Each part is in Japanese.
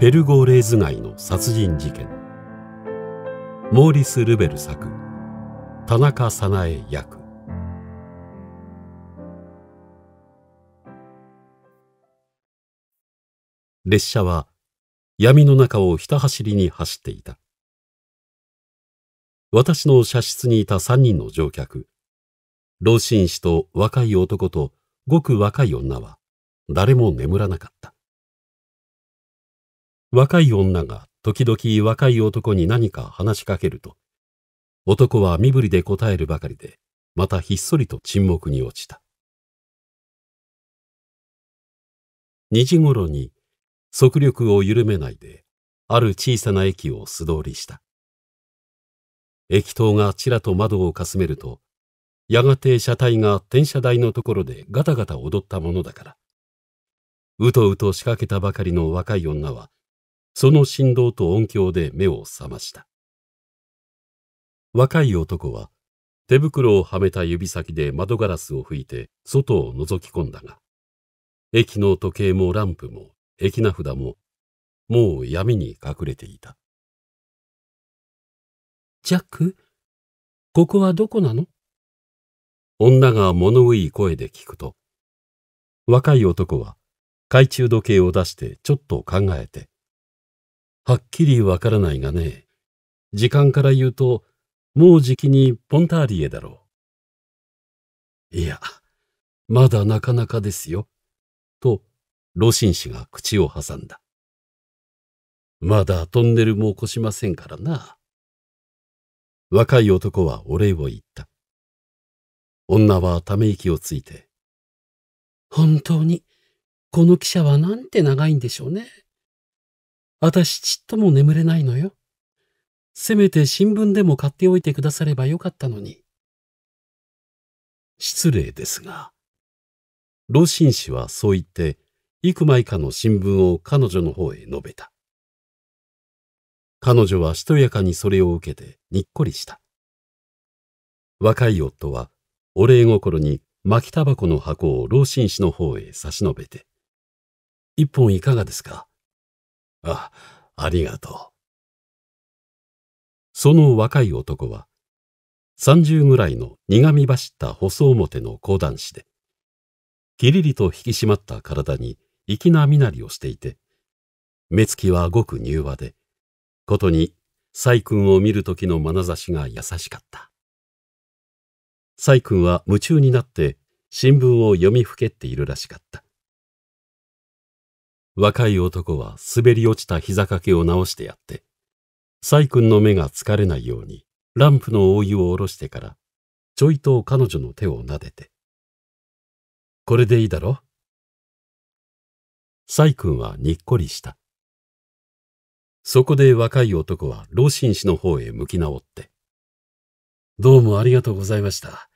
ペルゴーレーズ街の殺人事件モーリス・ルベル作田中早苗役列車は闇の中をひた走りに走っていた私の車室にいた3人の乗客老紳士と若い男とごく若い女は誰も眠らなかった若い女が時々若い男に何か話しかけると、男は身振りで答えるばかりで、またひっそりと沈黙に落ちた。2時頃に、速力を緩めないで、ある小さな駅を素通りした。駅頭がちらと窓をかすめると、やがて車体が転車台のところでガタガタ踊ったものだから、うとうと仕掛けたばかりの若い女は、その振動と音響で目を覚ました。若い男は手袋をはめた指先で窓ガラスを拭いて外を覗き込んだが、駅の時計もランプも駅名札ももう闇に隠れていた。ジャック、ここはどこなの女が物憂い声で聞くと、若い男は懐中時計を出してちょっと考えて、はっきりわからないがね、時間から言うと、もうじきにポンターリエだろう。いや、まだなかなかですよ。と、老ン氏が口を挟んだ。まだトンネルも起こしませんからな。若い男はお礼を言った。女はため息をついて、本当に、この汽車はなんて長いんでしょうね。私ちっとも眠れないのよ。せめて新聞でも買っておいてくださればよかったのに。失礼ですが、老紳士はそう言って、幾枚かの新聞を彼女の方へ述べた。彼女はしとやかにそれを受けてにっこりした。若い夫はお礼心に巻きタバコの箱を老紳士の方へ差し伸べて、一本いかがですかあ、ありがとう。その若い男は、30ぐらいの苦み走った細表の講談師で、きりりと引き締まった体に粋な身なりをしていて、目つきはごく柔和で、ことに細君を見る時の眼差しが優しかった。細君は夢中になって新聞を読みふけっているらしかった。若い男は滑り落ちた膝掛けを直してやって、サイ君の目が疲れないように、ランプの覆いを下ろしてから、ちょいと彼女の手を撫でて。これでいいだろサイ君はにっこりした。そこで若い男は老心氏の方へ向き直って。どうもありがとうございました。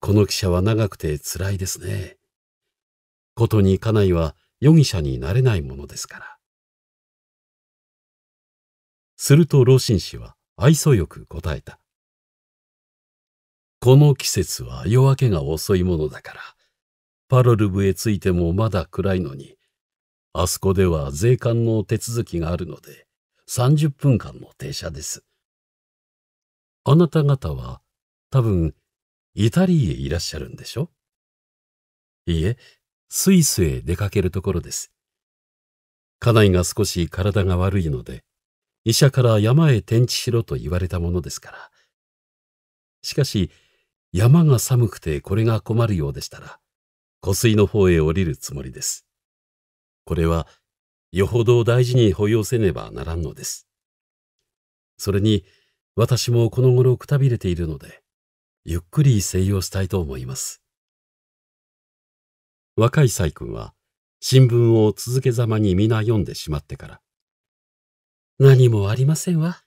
この汽車は長くて辛いですね。ことに家内は容疑者になれないものですから。すると老紳士は愛想よく答えた。この季節は夜明けが遅いものだから、パロルブへ着いてもまだ暗いのに、あそこでは税関の手続きがあるので、30分間の停車です。あなた方は多分イタリーへいらっしゃるんでしょいいえ、スイスへ出かけるところです。家内が少し体が悪いので、医者から山へ転地しろと言われたものですから。しかし、山が寒くてこれが困るようでしたら、湖水の方へ降りるつもりです。これは、よほど大事に保養せねばならんのです。それに、私もこの頃くたびれているので、ゆっくり静養したいと思います。若い細君は新聞を続けざまに皆読んでしまってから、何もありませんわ。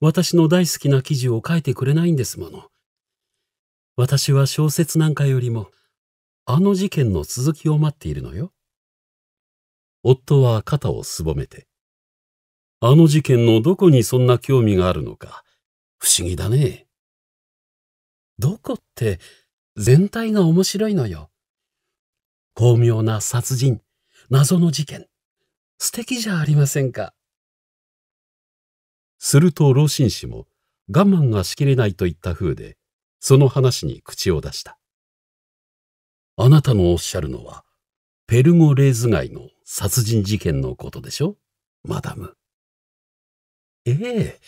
私の大好きな記事を書いてくれないんですもの。私は小説なんかよりも、あの事件の続きを待っているのよ。夫は肩をすぼめて、あの事件のどこにそんな興味があるのか、不思議だね。どこって、全体が面白いのよ。巧妙な殺人、謎の事件。素敵じゃありませんか。すると老紳士も我慢がしきれないといった風で、その話に口を出した。あなたのおっしゃるのは、ペルゴレーズ街の殺人事件のことでしょマダム。ええ。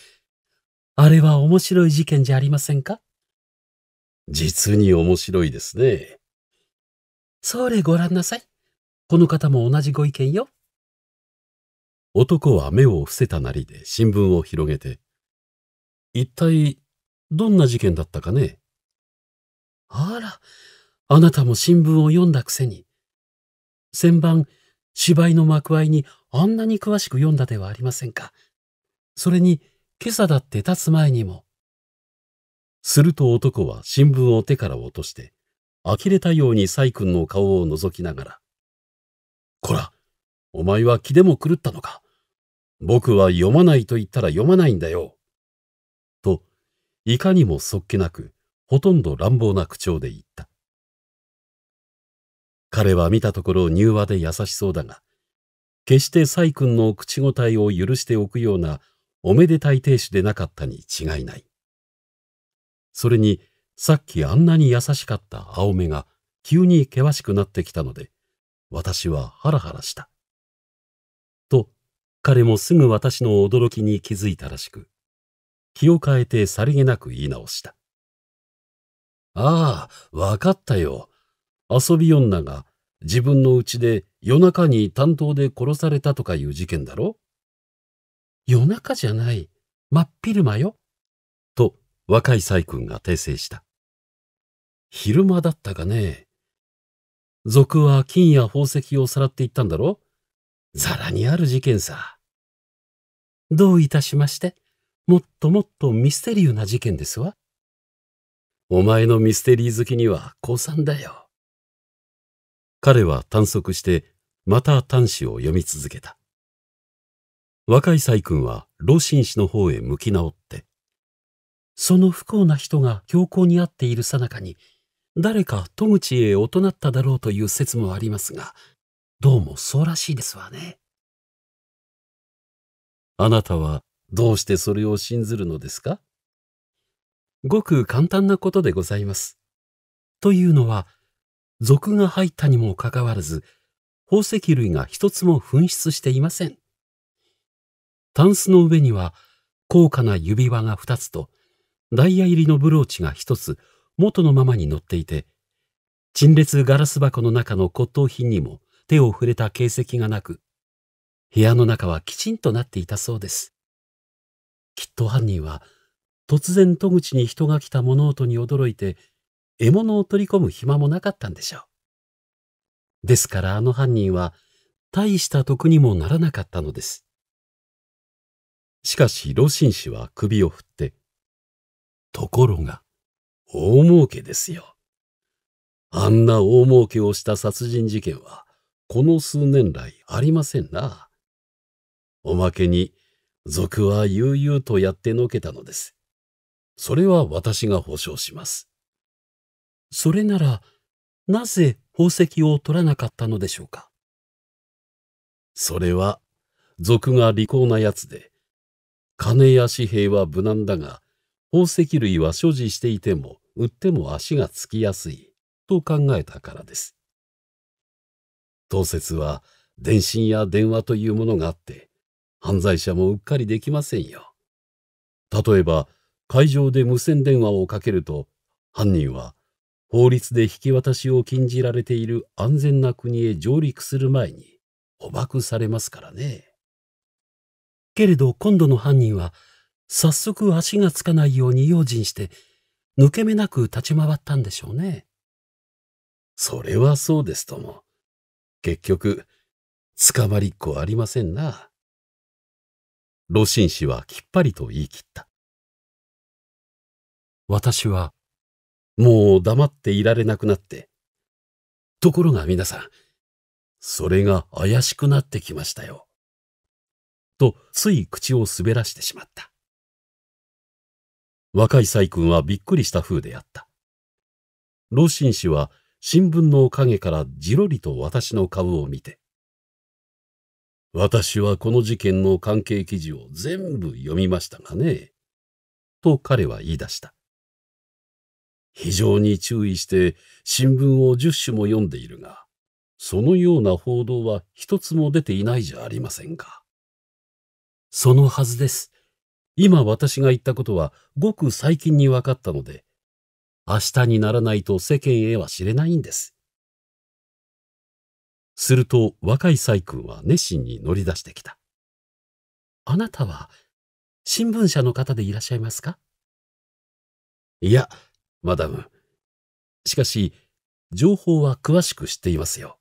あれは面白い事件じゃありませんか実に面白いですね。それご覧なさい。この方も同じご意見よ。男は目を伏せたなりで新聞を広げて、一体どんな事件だったかねあら、あなたも新聞を読んだくせに。先晩、芝居の幕間にあんなに詳しく読んだではありませんか。それに、今朝だって立つ前にも。すると男は新聞を手から落として、呆れたようにイ君の顔を覗きながら、こら、お前は気でも狂ったのか。僕は読まないと言ったら読まないんだよ。と、いかにもそっけなく、ほとんど乱暴な口調で言った。彼は見たところ柔和で優しそうだが、決してイ君の口答えを許しておくようなおめでたい亭主でなかったに違いない。それに、さっきあんなに優しかった青目が急に険しくなってきたので、私はハラハラした。と、彼もすぐ私の驚きに気づいたらしく、気を変えてさりげなく言い直した。ああ、わかったよ。遊び女が自分の家で夜中に担当で殺されたとかいう事件だろ夜中じゃない、真っ昼間よ。と、若い細君が訂正した。昼間だったかね。賊は金や宝石をさらっていったんだろザらにある事件さ。どういたしまして、もっともっとミステリーな事件ですわ。お前のミステリー好きには降参だよ。彼は探索して、また端子を読み続けた。若い細君は老心氏の方へ向き直って、その不幸な人が強行にあっているさなかに誰か戸口へおとなっただろうという説もありますが、どうもそうらしいですわね。あなたはどうしてそれを信ずるのですかごく簡単なことでございます。というのは、俗が入ったにもかかわらず、宝石類が一つも紛失していません。タンスの上には、高価な指輪が二つと、ダイヤ入りのブローチが一つ、元のままに乗っていて、陳列ガラス箱の中の骨董品にも手を触れた形跡がなく、部屋の中はきちんとなっていたそうです。きっと犯人は、突然戸口に人が来た物音に驚いて、獲物を取り込む暇もなかったんでしょう。ですからあの犯人は、大した得にもならなかったのです。しかし、老心氏は首を振って、ところが、大儲けですよ。あんな大儲けをした殺人事件は、この数年来ありませんな。おまけに、賊は悠々とやってのけたのです。それは私が保証します。それなら、なぜ宝石を取らなかったのでしょうかそれは、賊が利口なやつで、金や紙幣は無難だが、宝石類は所持していても、売っても足がつきやすいと考えたからです。当節は電信や電話というものがあって犯罪者もうっかりできませんよ。例えば会場で無線電話をかけると犯人は法律で引き渡しを禁じられている安全な国へ上陸する前に捕獲されますからね。けれど今度の犯人は早速足がつかないように用心して抜け目なく立ち回ったんでしょうね。それはそうですとも。結局、捕まりっこありませんな。露心氏はきっぱりと言い切った。私は、もう黙っていられなくなって。ところが皆さん、それが怪しくなってきましたよ。と、つい口を滑らしてしまった。若い細君はびっくりした風であった。老心氏は新聞の陰からじろりと私の顔を見て、私はこの事件の関係記事を全部読みましたがね、と彼は言い出した。非常に注意して新聞を10種も読んでいるが、そのような報道は一つも出ていないじゃありませんか。そのはずです。今私が言ったことはごく最近に分かったので、明日にならないと世間へは知れないんです。すると若い細君は熱心に乗り出してきた。あなたは新聞社の方でいらっしゃいますかいや、マダム。しかし、情報は詳しく知っていますよ。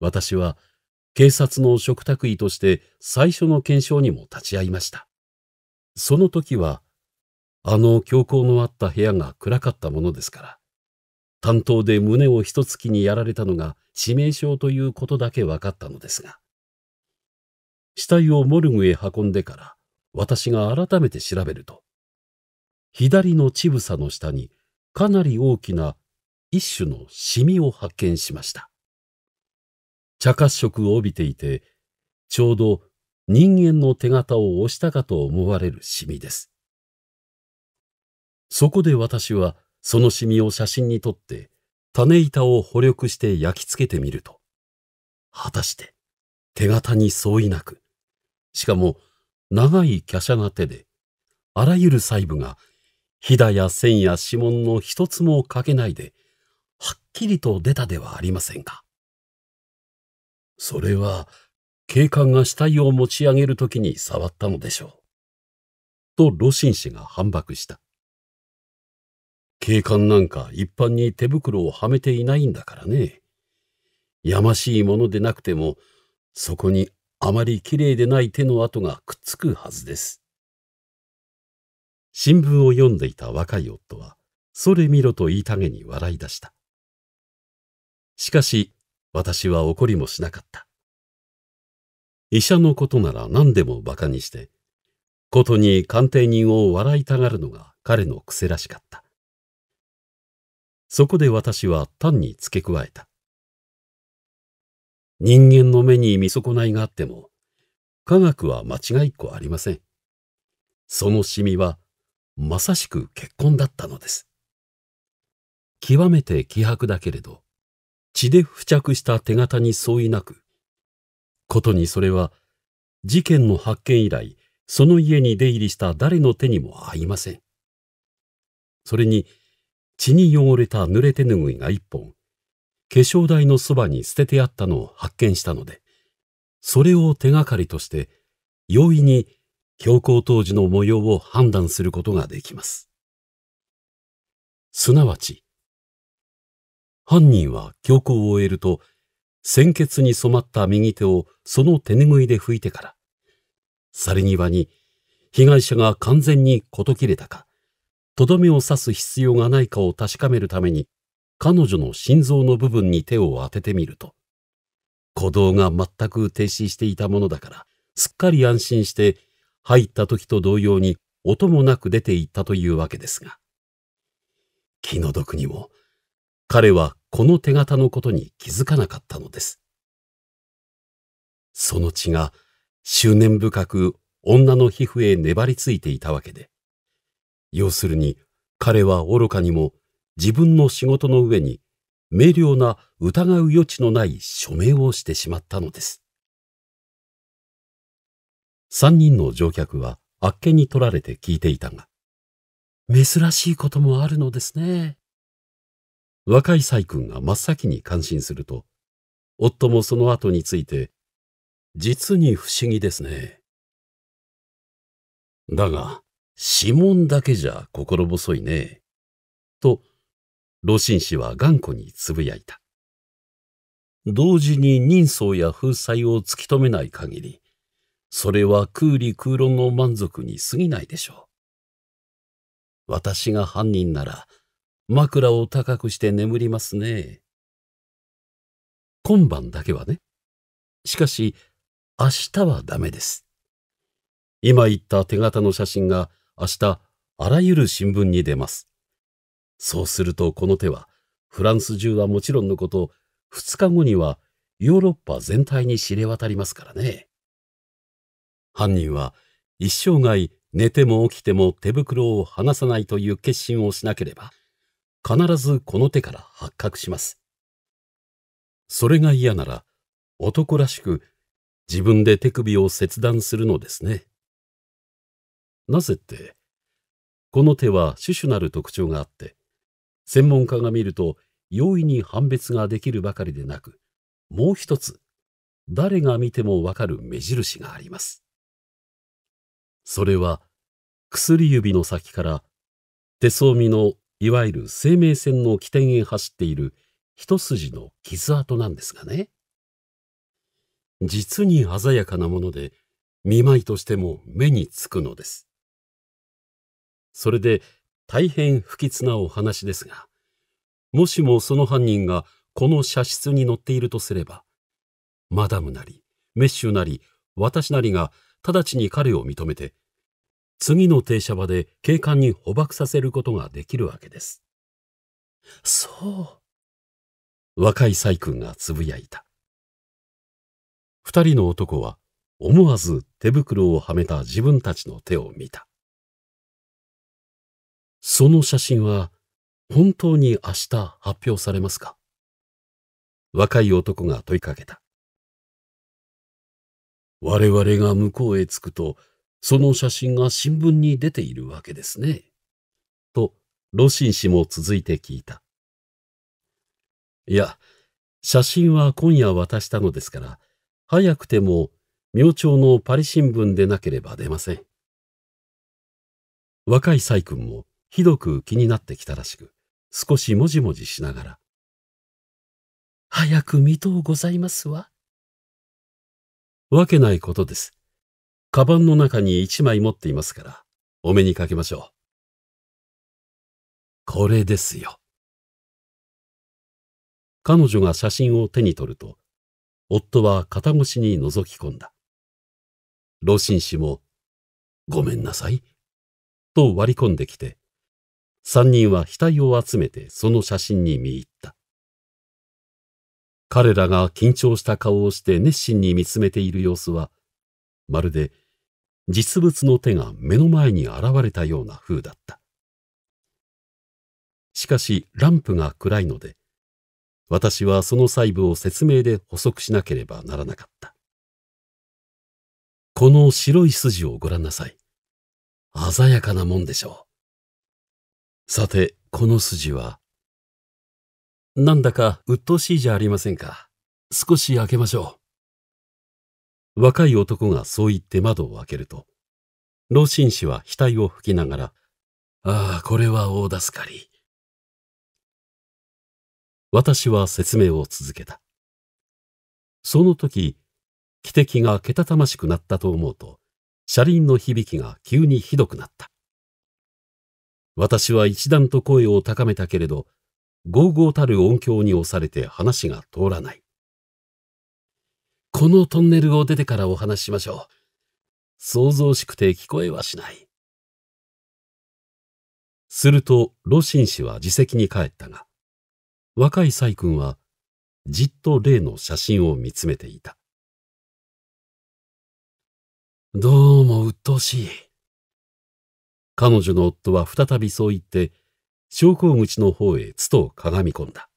私は警察の嘱託医として最初の検証にも立ち会いました。その時は、あの教皇のあった部屋が暗かったものですから、担当で胸を一月にやられたのが致命傷ということだけ分かったのですが、死体をモルグへ運んでから、私が改めて調べると、左の乳房の下にかなり大きな一種のシミを発見しました。茶褐色を帯びていて、ちょうど人間の手形を押したかと思われるシミです。そこで私はそのシミを写真に撮って種板を捕力して焼き付けてみると、果たして手形に相違なく、しかも長い華奢な手で、あらゆる細部がひだや線や指紋の一つもかけないで、はっきりと出たではありませんか。それは、警官が死体を持ち上げるときに触ったのでしょう。と露心氏が反駁した。警官なんか一般に手袋をはめていないんだからね。やましいものでなくても、そこにあまり綺麗でない手の跡がくっつくはずです。新聞を読んでいた若い夫は、それ見ろと言いたげに笑い出した。しかし、私は怒りもしなかった。医者のことなら何でも馬鹿にして、ことに鑑定人を笑いたがるのが彼の癖らしかった。そこで私は単に付け加えた。人間の目に見損ないがあっても、科学は間違いっこありません。そのシミは、まさしく結婚だったのです。極めて希薄だけれど、血で付着した手形に相違なく、ことにそれは、事件の発見以来、その家に出入りした誰の手にも合いません。それに、血に汚れた濡れ手ぬぐいが一本、化粧台のそばに捨ててあったのを発見したので、それを手がかりとして、容易に強行当時の模様を判断することができます。すなわち、犯人は教行を終えると鮮血に染まった右手をその手拭いで拭いてから、去り際に被害者が完全に事切れたか、とどめを刺す必要がないかを確かめるために、彼女の心臓の部分に手を当ててみると、鼓動が全く停止していたものだから、すっかり安心して、入った時と同様に音もなく出ていったというわけですが、気の毒にも、彼はこの手形のことに気づかなかったのです。その血が執念深く女の皮膚へ粘りついていたわけで、要するに彼は愚かにも自分の仕事の上に明瞭な疑う余地のない署名をしてしまったのです。三人の乗客はあっけに取られて聞いていたが、珍しいこともあるのですね。若い細君が真っ先に感心すると、夫もその後について、実に不思議ですね。だが、指紋だけじゃ心細いね。と、老心氏は頑固につぶやいた。同時に人相や風采を突き止めない限り、それは空理空論の満足に過ぎないでしょう。私が犯人なら、枕を高くして眠りますね。今晩だけはね。しかし、明日はダメです。今言った手形の写真が明日、あらゆる新聞に出ます。そうするとこの手は、フランス中はもちろんのこと、2日後にはヨーロッパ全体に知れ渡りますからね。犯人は一生涯寝ても起きても手袋を離さないという決心をしなければ、必ずこの手から発覚します。それが嫌なら、男らしく自分で手首を切断するのですね。なぜって、この手は種々なる特徴があって、専門家が見ると容易に判別ができるばかりでなく、もう一つ、誰が見てもわかる目印があります。それは、薬指の先から手相見のいわゆる生命線の起点へ走っている一筋の傷跡なんですがね実に鮮やかなもので見舞いとしても目につくのですそれで大変不吉なお話ですがもしもその犯人がこの写室に乗っているとすればマダムなりメッシュなり私なりが直ちに彼を認めて次の停車場で警官に捕獲させることができるわけです。そう。若い細君がつぶやいた。二人の男は思わず手袋をはめた自分たちの手を見た。その写真は本当に明日発表されますか若い男が問いかけた。我々が向こうへ着くとその写真が新聞に出ているわけですね。と、ロシン氏も続いて聞いた。いや、写真は今夜渡したのですから、早くても明朝のパリ新聞でなければ出ません。若い細君もひどく気になってきたらしく、少しもじもじしながら、早く見とうございますわ。わけないことです。カバンの中に1枚持っていますから、お目にかけましょう。これですよ。彼女が写真を手に取ると、夫は肩越しに覗き込んだ。老紳士も、ごめんなさい、と割り込んできて、三人は額を集めてその写真に見入った。彼らが緊張した顔をして熱心に見つめている様子は、まるで実物の手が目の前に現れたような風だったしかしランプが暗いので私はその細部を説明で補足しなければならなかったこの白い筋をご覧なさい鮮やかなもんでしょうさてこの筋はなんだか鬱陶しいじゃありませんか少し開けましょう若い男がそう言って窓を開けると、老紳士は額を拭きながら、ああ、これは大助かり。私は説明を続けた。その時、汽笛がけたたましくなったと思うと、車輪の響きが急にひどくなった。私は一段と声を高めたけれど、ゴーゴーたる音響に押されて話が通らない。このトンネルを出てからお話ししましょう。想像しくて聞こえはしない。すると、ロシン氏は自席に帰ったが、若いサイ君は、じっと例の写真を見つめていた。どうも鬱陶しい。彼女の夫は再びそう言って、昇降口の方へつとかがみ込んだ。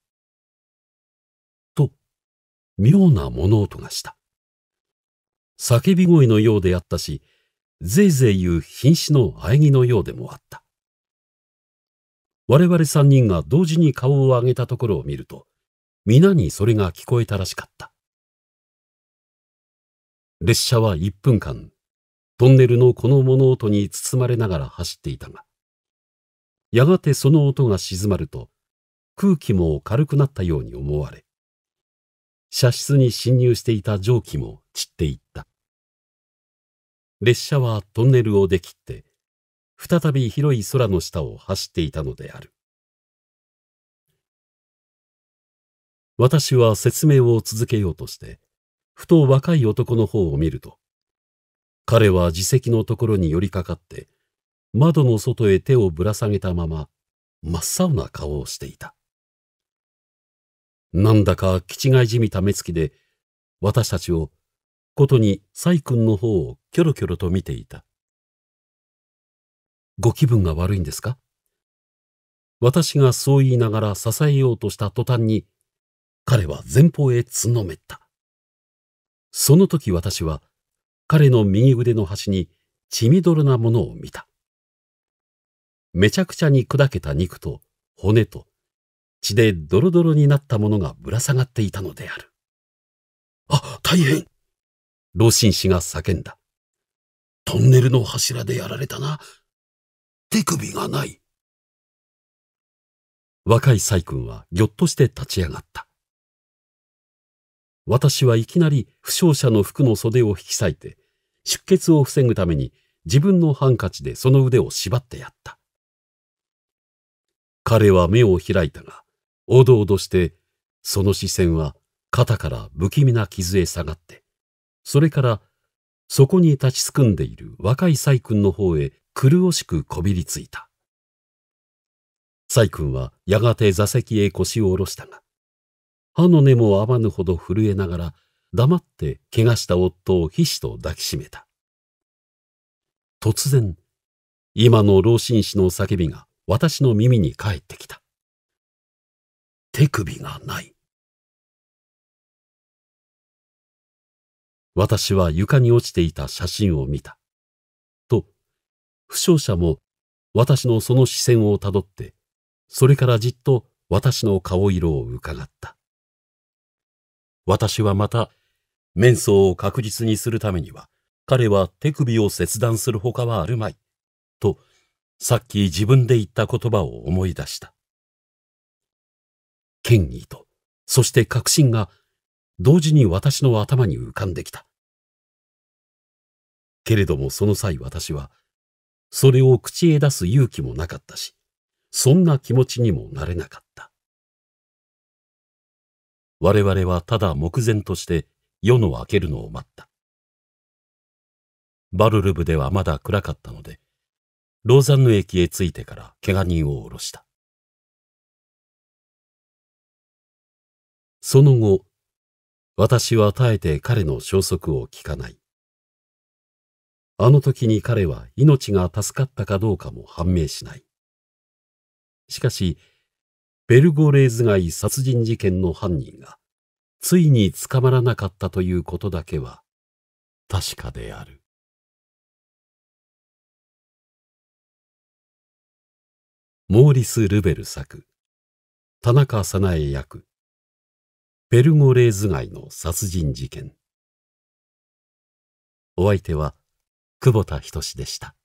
妙な物音がした。叫び声のようであったし、ぜいぜい言う瀕死の喘ぎのようでもあった。我々三人が同時に顔を上げたところを見ると、皆にそれが聞こえたらしかった。列車は1分間、トンネルのこの物音に包まれながら走っていたが、やがてその音が静まると、空気も軽くなったように思われ、車室に侵入していた蒸気も散っていった。列車はトンネルをで切って、再び広い空の下を走っていたのである。私は説明を続けようとして、ふと若い男の方を見ると、彼は自責のところに寄りかかって、窓の外へ手をぶら下げたまま、真っ青な顔をしていた。なんだか気違いじみた目つきで、私たちを、ことに細君の方をキョロキョロと見ていた。ご気分が悪いんですか私がそう言いながら支えようとした途端に、彼は前方へつのめった。その時私は、彼の右腕の端に血みどろなものを見た。めちゃくちゃに砕けた肉と骨と血でドロドロになったものがぶら下がっていたのである。あ、大変老紳士が叫んだ。トンネルの柱でやられたな。手首がない。若い細君はぎょっとして立ち上がった。私はいきなり負傷者の服の袖を引き裂いて、出血を防ぐために自分のハンカチでその腕を縛ってやった。彼は目を開いたが、おどおどして、その視線は肩から不気味な傷へ下がって、それからそこに立ちすくんでいる若い細君の方へ苦しくこびりついた。細君はやがて座席へ腰を下ろしたが、歯の根も合わぬほど震えながら、黙って怪我した夫をひしと抱きしめた。突然、今の老紳士の叫びが私の耳に返ってきた。手首がない。私は床に落ちていた写真を見た。と、負傷者も私のその視線をたどって、それからじっと私の顔色を伺った。私はまた、面相を確実にするためには、彼は手首を切断するほかはあるまい、と、さっき自分で言った言葉を思い出した。権威と、そして確信が同時に私の頭に浮かんできた。けれどもその際私は、それを口へ出す勇気もなかったし、そんな気持ちにもなれなかった。我々はただ目前として夜の明けるのを待った。バルルブではまだ暗かったので、ローザンヌ駅へ着いてから怪我人を降ろした。その後、私は耐えて彼の消息を聞かない。あの時に彼は命が助かったかどうかも判明しない。しかし、ベルゴレーズ街殺人事件の犯人が、ついに捕まらなかったということだけは、確かである。モーリス・ルベル作、田中早苗役、ペルゴレーズ街の殺人事件お相手は久保田仁でした